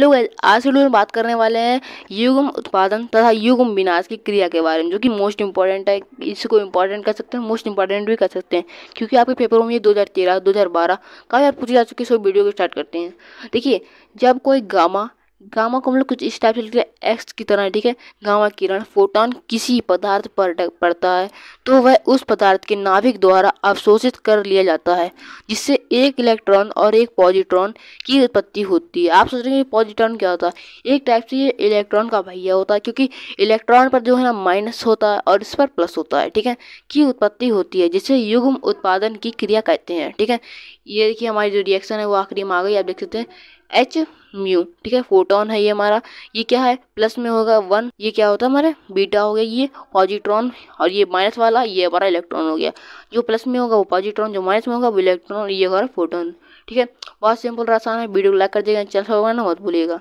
लोग आज के वीडियो में बात करने वाले हैं युगम उत्पादन तथा युगम विनाश की क्रिया के बारे में जो कि मोस्ट इंपॉर्टेंट है इसको इंपॉर्टेंट कर सकते हैं मोस्ट इंपॉर्टेंट भी कर सकते हैं क्योंकि आपके पेपर में ये 2013 2012 काफ़ी बार पूछे जा चुके हैं सो वीडियो को स्टार्ट करते हैं देखिए जब कोई गामा गामा को हम लोग कुछ इस टाइप से लिखते हैं एक्स की तरह ठीक है गामा किरण फोटोन किसी पदार्थ पर पड़ता है तो वह उस पदार्थ के नाभिक द्वारा अवशोषित कर लिया जाता है जिससे एक इलेक्ट्रॉन और एक पॉजिट्रॉन की उत्पत्ति होती है आप सोच रहे हैं पॉजिट्रॉन क्या होता है एक टाइप से ये इलेक्ट्रॉन का भैया होता है क्योंकि इलेक्ट्रॉन पर जो है ना माइनस होता है और इस पर प्लस होता है ठीक है की उत्पत्ति होती है जिसे युग्म उत्पादन की क्रिया कहते हैं ठीक है ये देखिए हमारी जो रिएक्शन है वो आखिरी में आ गई आप देख सकते हैं एच म्यू ठीक है फोटोन है ये हमारा ये क्या है प्लस में होगा वन ये क्या होता है हमारे बीटा हो गया ये पॉजिट्रॉन और ये माइनस वाला ये हमारा इलेक्ट्रॉन हो गया जो प्लस में होगा वो पॉजिट्रॉन जो माइनस में होगा वो इलेक्ट्रॉन ये हमारा फोटोन ठीक है बहुत सिंपल और है वीडियो को लाइक कर देगा चल होगा ना मत भूलिएगा